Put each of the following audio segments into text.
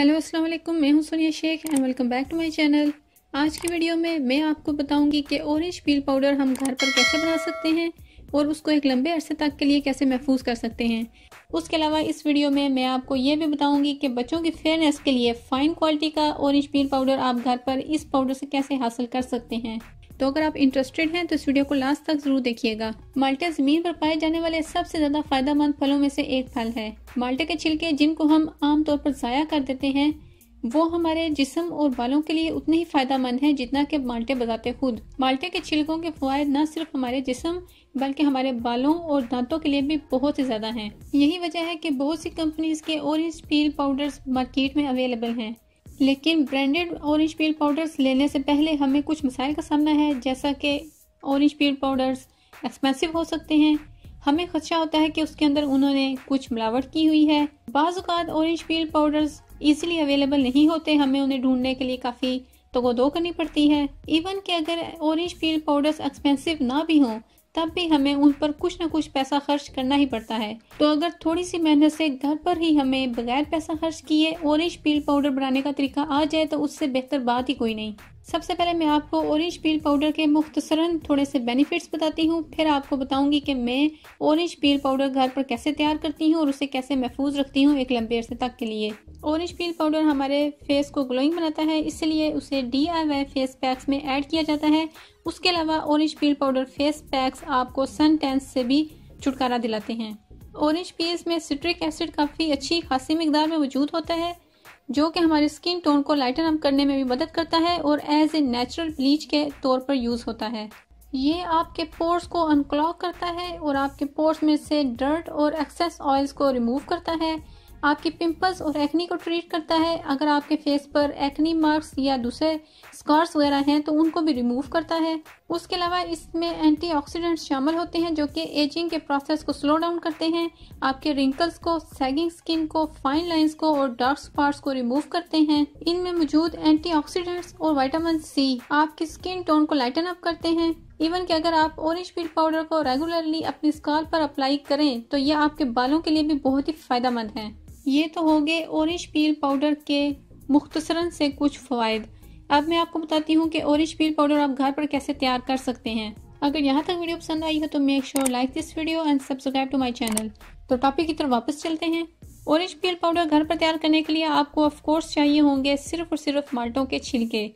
hello अस्सलाम वालेकुम मैं हूं Sonia Shaikh and welcome back to my channel आज की वीडियो में मैं आपको बताऊंगी कि ऑरेंज पील पाउडर हम घर पर कैसे बना सकते हैं और उसको एक लंबे अरसे तक के लिए कैसे महफूज कर सकते हैं उसके अलावा इस वीडियो में मैं आपको ये भी बताऊंगी कि बच्चों की फेयरनेस के लिए फ़ाइन क्वालिटी का ऑरेंज पील पाउडर आप घर पर इस पाउडर से कैसे हासिल कर सकते हैं तो अगर आप इंटरेस्टेड हैं तो इस वीडियो को लास्ट तक जरूर देखिएगा माल्टे जमीन पर पाए जाने वाले सबसे ज्यादा फायदेमंद फलों में से एक फल है माल्टे के छिलके जिनको हम आमतौर पर ज़ाया कर देते हैं वो हमारे जिसम और बालों के लिए उतने ही फायदेमंद है जितना कि माल्टे बजाते खुद माल्टे के छिलकों के फवायद न सिर्फ हमारे जिसम बल्कि हमारे बालों और दांतों के लिए भी बहुत ही ज़्यादा हैं यही वजह है कि बहुत सी कंपनीज के ऑरेंज पील पाउडर्स मार्केट में अवेलेबल हैं लेकिन ब्रांडेड ऑरेंज पील पाउडर्स लेने से पहले हमें कुछ मसाइल का सामना है जैसा कि ऑरेंज पील पाउडर्स एक्सपेंसिव हो सकते हैं हमें खदशा होता है कि उसके अंदर उन्होंने कुछ मिलावट की हुई है बाज़ात orange peel powders easily available नहीं होते हमें उन्हें ढूंढने के लिए काफ़ी तो वो दो करनी पड़ती है इवन कि अगर ऑरेंज पील पाउडर्स एक्सपेंसिव ना भी हों तब भी हमें उन पर कुछ न कुछ पैसा खर्च करना ही पड़ता है तो अगर थोड़ी सी मेहनत से घर पर ही हमें बगैर पैसा खर्च किए ऑरेंज पील पाउडर बनाने का तरीका आ जाए तो उससे बेहतर बात ही कोई नहीं सबसे पहले मैं आपको ऑरेंज पील पाउडर के मुख्तसरन थोड़े से बेनिफिट्स बताती हूँ फिर आपको बताऊंगी कि मैं औरेंज पील पाउडर घर पर कैसे तैयार करती हूँ और उसे कैसे महफूज रखती हूँ एक लंबे अरसे तक के लिए ऑरेंज पील पाउडर हमारे फेस को ग्लोइंग बनाता है इसलिए उसे डी फेस पैक्स में ऐड किया जाता है उसके अलावा orange peel powder face packs आपको सन टेंस से भी छुटकारा दिलाते हैं ऑरेंज पील्स में सिट्रिक एसिड काफ़ी अच्छी खासी मकदार में मौजूद होता है जो कि हमारे स्किन टोन को लाइटन अप करने में भी मदद करता है और एज ए नेचुरल ब्लीच के तौर पर यूज़ होता है ये आपके पोर्स को अनक्लॉक करता है और आपके पोर्स में से डर्ट और एक्सेस ऑयल्स को रिमूव करता है आपके पिंपल्स और एक्नी को ट्रीट करता है अगर आपके फेस पर एक्नी मार्क्स या दूसरे स्कॉर्स वगैरह हैं तो उनको भी रिमूव करता है उसके अलावा इसमें एंटीऑक्सीडेंट्स शामिल होते हैं जो कि एजिंग के प्रोसेस को स्लो डाउन करते हैं आपके रिंकल्स को सैगिंग स्किन को फाइन लाइंस को और डार्क स्पॉट्स को रिमूव करते हैं इनमें मौजूद एंटीऑक्सीडेंट्स और वाइटामिन सी आपकी स्किन टोन को लाइटन अप करते हैं इवन कि अगर आप ऑरेंज पील पाउडर को रेगुलरली अपनी स्कॉल पर अप्लाई करें तो यह आपके बालों के लिए भी बहुत ही फायदेमंद है ये तो हो गए औरेंज पील पाउडर के मुख्तसरन से कुछ फ़वाद अब मैं आपको बताती हूँ कि ऑरेंज पील पाउडर आप घर पर कैसे तैयार कर सकते हैं अगर यहाँ तक वीडियो पसंद आई हो तो make sure like this video and subscribe to my channel तो टॉपिक की तरफ वापस चलते हैं ऑरेंज पील पाउडर घर पर तैयार करने के लिए आपको ऑफकोर्स चाहिए होंगे सिर्फ और सिर्फ माल्टों के छिलके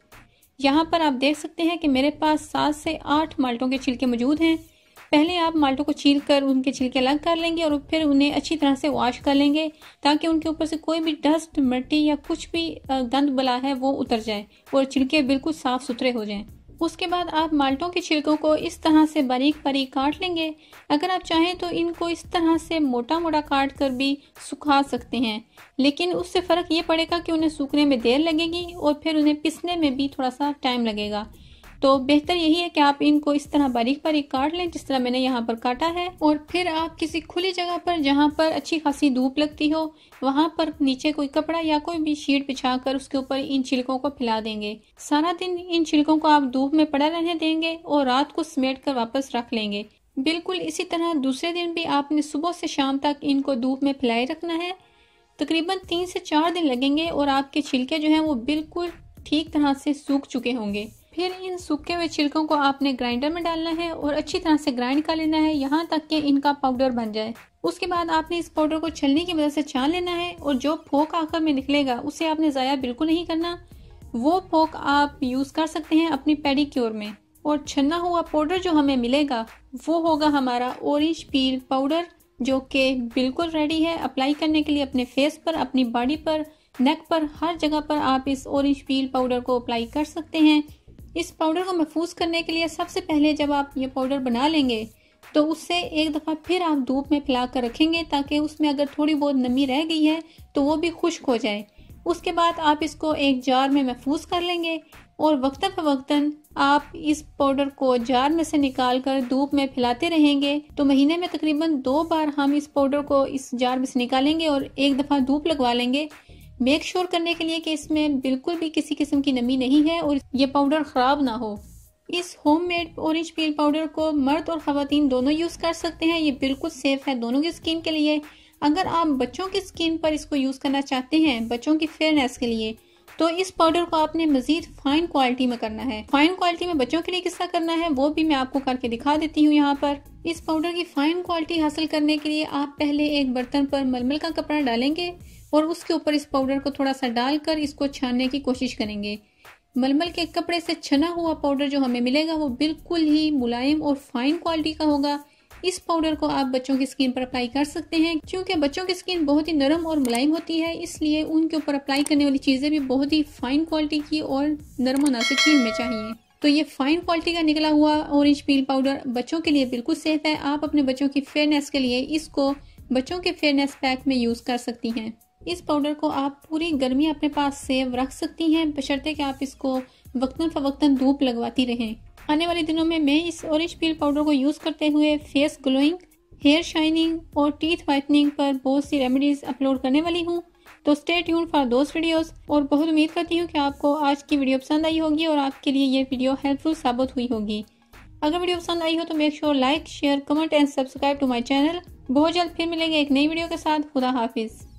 यहाँ पर आप देख सकते हैं कि मेरे पास सात से आठ माल्टों के छिलके मौजूद हैं पहले आप माल्टों को छील कर उनके छिलके अलग कर लेंगे और फिर उन्हें अच्छी तरह से वॉश कर लेंगे ताकि उनके ऊपर से कोई भी डस्ट मिट्टी या कुछ भी गंद बला है वो उतर जाए और छिलके बिल्कुल साफ सुथरे हो जाएं उसके बाद आप माल्टों के छिलकों को इस तरह से बारीक बारीक काट लेंगे अगर आप चाहें तो इनको इस तरह से मोटा मोटा काट कर भी सुखा सकते हैं लेकिन उससे फ़र्क ये पड़ेगा कि उन्हें सूखने में देर लगेगी और फिर उन्हें पिसने में भी थोड़ा सा टाइम लगेगा तो बेहतर यही है कि आप इनको इस तरह बारीक बारीक काट लें जिस तरह मैंने यहाँ पर काटा है और फिर आप किसी खुली जगह पर जहाँ पर अच्छी खासी धूप लगती हो वहाँ पर नीचे कोई कपड़ा या कोई भी शीट बिछा कर उसके ऊपर इन छिलकों को फैला देंगे सारा दिन इन छिलकों को आप धूप में पड़ा रहने देंगे और रात को समेट कर वापस रख लेंगे बिल्कुल इसी तरह दूसरे दिन भी आपने सुबह से शाम तक इनको धूप में फैलाए रखना है तकरीबन तीन से चार दिन लगेंगे और आपके छिलके जो हैं वो बिल्कुल ठीक तरह से सूख चुके होंगे फिर इन सूखे हुए छिलकों को आपने ग्राइंडर में डालना है और अच्छी तरह से ग्राइंड कर लेना है यहाँ तक कि इनका पाउडर बन जाए उसके बाद आपने इस पाउडर को छलनी की मदद से छान लेना है और जो फोक आकर में निकलेगा उसे आपने ज़ाया बिल्कुल नहीं करना वो फोक आप यूज़ कर सकते हैं अपनी क्योर में और छन्ना हुआ पाउडर जो हमें मिलेगा वो होगा हमारा ऑरेंज पील पाउडर जो कि बिल्कुल रेडी है अप्लाई करने के लिए अपने फेस पर अपनी बॉडी पर नेक पर हर जगह पर आप इस ऑरेंज पील पाउडर को अप्लाई कर सकते हैं इस पाउडर को महफूज करने के लिए सबसे पहले जब आप ये पाउडर बना लेंगे तो उससे एक दफ़ा फिर आप धूप में फैला कर रखेंगे ताकि उसमें अगर थोड़ी बहुत नमी रह गई है तो वो भी खुश्क हो जाए उसके बाद आप इसको एक जार में महफूज कर लेंगे और वक्ता फवक्ता आप इस पाउडर को जार में से निकाल कर धूप में फैलाते रहेंगे तो महीने में तकरीबन दो बार हम इस पाउडर को इस जार में से निकालेंगे और एक दफ़ा धूप लगवा लेंगे मेक श्योर sure करने के लिए कि इसमें बिल्कुल भी किसी किस्म की नमी नहीं है और ये पाउडर ख़राब ना हो इस होममेड ऑरेंज पील पाउडर को मर्द और ख़वातीन दोनों यूज़ कर सकते हैं ये बिल्कुल सेफ़ है दोनों की स्किन के लिए अगर आप बच्चों की स्किन पर इसको यूज़ करना चाहते हैं बच्चों की फेयरनेस के लिए तो इस पाउडर को आपने मजीद फाइन क्वालिटी में करना है फाइन क्वालिटी में बच्चों के लिए किसका करना है वो भी मैं आपको करके दिखा देती हूँ यहाँ पर इस पाउडर की फाइन क्वालिटी हासिल करने के लिए आप पहले एक बर्तन पर मलमल का कपड़ा डालेंगे और उसके ऊपर इस पाउडर को थोड़ा सा डालकर इसको छानने की कोशिश करेंगे मलमल के कपड़े से छना हुआ पाउडर जो हमें मिलेगा वो बिल्कुल ही मुलायम और फाइन क्वालिटी का होगा इस पाउडर को आप बच्चों की स्किन पर अप्लाई कर सकते हैं क्योंकि बच्चों की स्किन बहुत ही नरम और मुलायम होती है इसलिए उनके ऊपर अप्लाई करने वाली चीज़ें भी बहुत ही फाइन क्वालिटी की और नरम नाजुक की हमें चाहिए तो ये फाइन क्वालिटी का निकला हुआ ऑरेंज पील पाउडर बच्चों के लिए बिल्कुल सेफ है आप अपने बच्चों की फेयरनेस के लिए इसको बच्चों के फेयरनेस पैक में यूज़ कर सकती हैं इस पाउडर को आप पूरी गर्मी अपने पास सेव रख सकती हैं बशर्ते कि आप इसको वक्ता फवक्ता धूप लगवाती रहें आने वाले दिनों में मैं इस ऑरेंज पील पाउडर को यूज़ करते हुए फेस ग्लोइंग हेयर शाइनिंग और टीथ वाइटनिंग पर बहुत सी रेमेडीज अपलोड करने वाली हूँ तो स्टे ट्यून फॉर दोस्त वीडियोस और बहुत उम्मीद करती हूँ कि आपको आज की वीडियो पसंद आई होगी और आपके लिए ये वीडियो हेल्पफुल साबित हुई होगी अगर वीडियो पसंद आई हो तो make sure like share comment and subscribe to my channel बहुत जल्द फिर मिलेंगे एक नई वीडियो के साथ खुदा हाफिज़